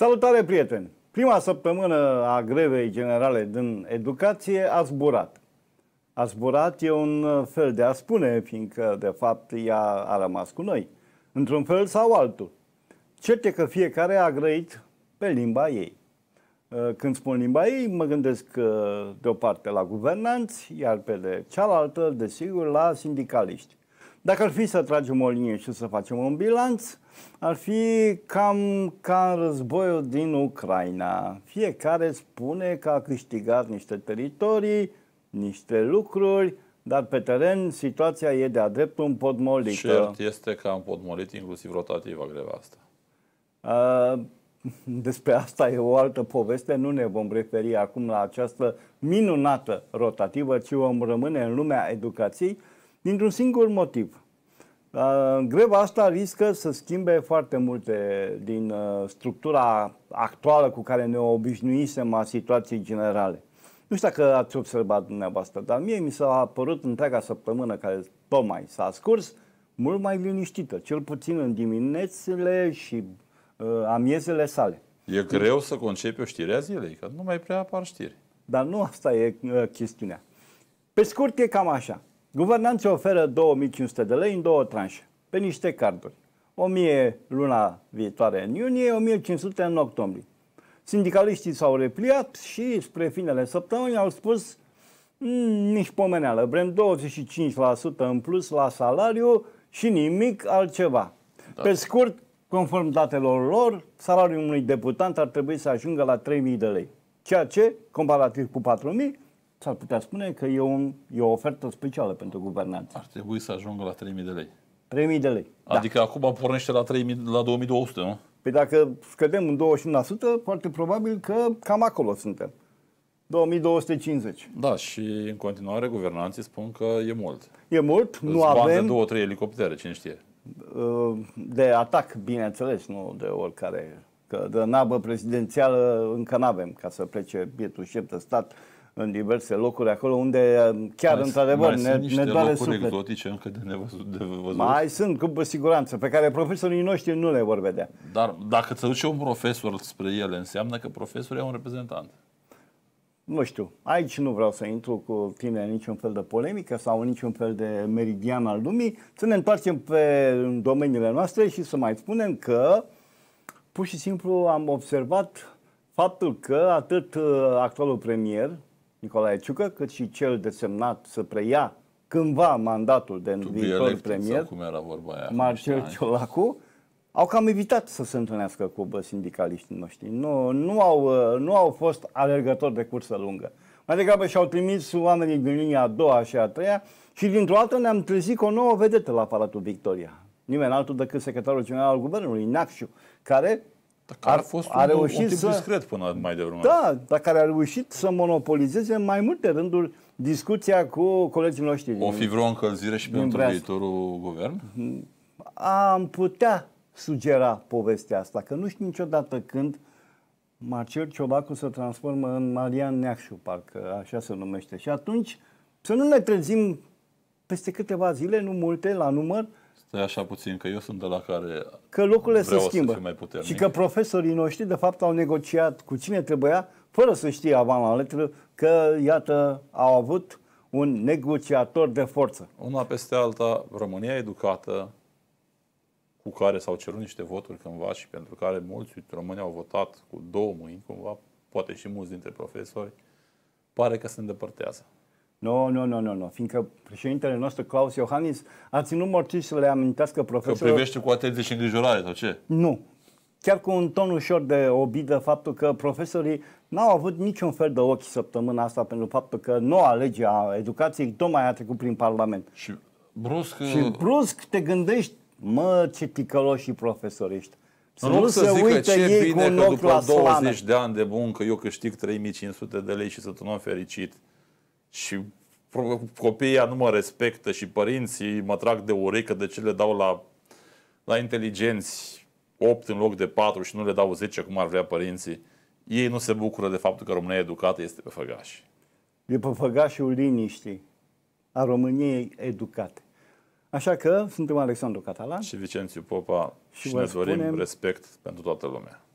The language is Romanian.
Salutare, prieteni! Prima săptămână a grevei generale din educație a zburat. A zburat e un fel de a spune, fiindcă, de fapt, ea a rămas cu noi, într-un fel sau altul. Cert e că fiecare a grăit pe limba ei. Uh, când spun limba ei, mă gândesc uh, de o parte la guvernanți, iar pe de cealaltă, desigur, la sindicaliști. Dacă ar fi să tragem o linie și să facem un bilanț, ar fi cam ca în războiul din Ucraina. Fiecare spune că a câștigat niște teritorii, niște lucruri, dar pe teren situația e de-a dreptul împodmolită. Cert este că am podmolit inclusiv rotativa greva asta. A, despre asta e o altă poveste, nu ne vom referi acum la această minunată rotativă, ci vom rămâne în lumea educației dintr-un singur motiv. Greva asta riscă să schimbe foarte multe din uh, structura actuală cu care ne obișnuisem a situației generale. Nu știu dacă ați observat dumneavoastră, dar mie mi s-a părut întreaga săptămână care tocmai s-a scurs mult mai liniștită, cel puțin în diminețile și uh, amiezele sale. E deci- greu să concepi o știre a zilei, că nu mai prea apar știri. Dar nu asta e uh, chestiunea. Pe scurt, e cam așa. Guvernanții oferă 2500 de lei în două tranșe, pe niște carduri. 1000 luna viitoare în iunie, 1500 în octombrie. Sindicaliștii s-au repliat și spre finele săptămânii au spus mm, nici pomeneală, vrem 25% în plus la salariu și nimic altceva. Da. Pe scurt, conform datelor lor, salariul unui deputant ar trebui să ajungă la 3.000 de lei, ceea ce, comparativ cu 4.000, s-ar putea spune că e, un, e o ofertă specială pentru guvernanță. Ar trebui să ajungă la 3.000 de lei. 3.000 de lei. Da. Adică da. acum pornește la, 3, la 2.200, nu? Păi dacă scădem în 21%, foarte probabil că cam acolo suntem. 2250. Da, și în continuare guvernanții spun că e mult. E mult, Îți nu avem... două, trei elicoptere, cine știe. Uh, de atac, bineînțeles, nu de oricare. Că de nabă prezidențială încă n-avem, ca să plece bietul șef de stat în diverse locuri acolo unde uh, chiar mai, într-adevăr mai ne, sunt ne doare locuri suflet. exotice încă de nevăzut, de văzut. Mai sunt, cu siguranță, pe care profesorii noștri nu le vor vedea. Dar dacă te duce un profesor spre ele, înseamnă că profesorul e un reprezentant. Nu știu, aici nu vreau să intru cu tine în niciun fel de polemică sau în niciun fel de meridian al lumii, să ne întoarcem pe domeniile noastre și să mai spunem că pur și simplu am observat faptul că atât uh, actualul premier, Nicolae Ciucă, cât și cel desemnat să preia cândva mandatul de viitor premier, cum era vorba aia, Marcel Ciolacu, au cam evitat să se întâlnească cu sindicaliștii noștri. Nu, nu, au, uh, nu au fost alergători de cursă lungă. Mai degrabă și-au trimis oamenii din linia a doua și a treia și dintr-o dată ne-am trezit cu o nouă vedetă la Palatul Victoria. Nimeni altul decât secretarul general al Guvernului, Naxiu, care dacă ar, a fost a un, reușit un tip să, discret până mai devreme. Da, dar care a reușit să monopolizeze mai multe rânduri discuția cu colegii noștri. O fi vreo încălzire și pentru viitorul guvern? Am putea sugera povestea asta, că nu știu niciodată când Marcel Ciobacu se transformă în Marian Neacșu, parcă așa se numește. Și atunci să nu ne trezim peste câteva zile, nu multe, la număr, Stai așa puțin, că eu sunt de la care Că lucrurile se schimbă mai puternic. și că profesorii noștri de fapt au negociat cu cine trebuia, fără să știe avan la letră că, iată, au avut un negociator de forță. Una peste alta, România educată, cu care s-au cerut niște voturi cândva și pentru care mulți români au votat cu două mâini, cumva, poate și mulți dintre profesori, pare că se îndepărtează. Nu, nu, nu, nu, nu, fiindcă președintele nostru, Claus Iohannis, a ținut morții să le amintească profesorul. Că privește cu atenție și îngrijorare, sau ce? Nu. Chiar cu un ton ușor de obidă faptul că profesorii n-au avut niciun fel de ochi săptămâna asta pentru faptul că noua lege a educației tocmai a trecut prin Parlament. Și brusc... Și uh, brusc te gândești, mă, ce ticăloșii profesoriști. Să nu să uite ce bine că după 20 slană. de ani de muncă eu câștig 3500 de lei și sunt un om fericit și copiii nu mă respectă și părinții mă trag de urecă de ce le dau la, la inteligenți 8 în loc de 4 și nu le dau 10 cum ar vrea părinții, ei nu se bucură de faptul că România educată este pe făgaș. E pe făgașul liniștii a României educate. Așa că suntem Alexandru Catalan și Vicențiu Popa și, și ne dorim respect pentru toată lumea.